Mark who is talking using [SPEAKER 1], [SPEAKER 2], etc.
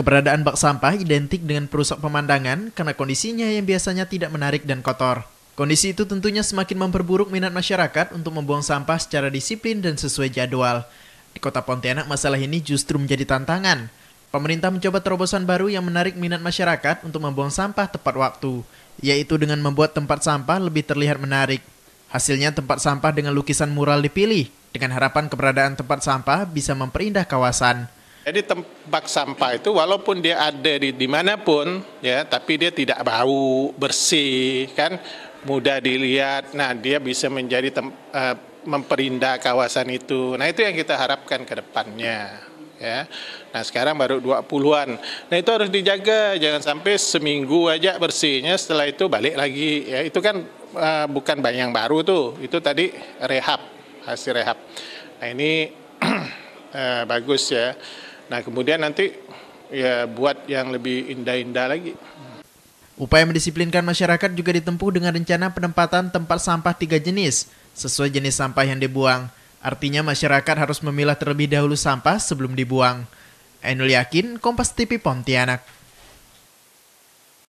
[SPEAKER 1] Keberadaan bak sampah identik dengan perusak pemandangan karena kondisinya yang biasanya tidak menarik dan kotor. Kondisi itu tentunya semakin memperburuk minat masyarakat untuk membuang sampah secara disiplin dan sesuai jadwal. Di kota Pontianak masalah ini justru menjadi tantangan. Pemerintah mencoba terobosan baru yang menarik minat masyarakat untuk membuang sampah tepat waktu, yaitu dengan membuat tempat sampah lebih terlihat menarik. Hasilnya tempat sampah dengan lukisan mural dipilih, dengan harapan keberadaan tempat sampah bisa memperindah kawasan.
[SPEAKER 2] Jadi tempat sampah itu walaupun dia ada di dimanapun ya, tapi dia tidak bau, bersih kan, mudah dilihat. Nah dia bisa menjadi tem, uh, memperindah kawasan itu. Nah itu yang kita harapkan ke depannya. Ya. Nah sekarang baru 20-an. Nah itu harus dijaga, jangan sampai seminggu aja bersihnya setelah itu balik lagi. Ya itu kan uh, bukan banyak baru tuh, itu tadi rehab, hasil rehab. Nah ini uh, bagus ya. Nah kemudian nanti ya buat yang lebih indah-indah lagi.
[SPEAKER 1] Upaya mendisiplinkan masyarakat juga ditempuh dengan rencana penempatan tempat sampah tiga jenis sesuai jenis sampah yang dibuang. Artinya masyarakat harus memilah terlebih dahulu sampah sebelum dibuang. Enul Yakin, Kompas TV Pontianak.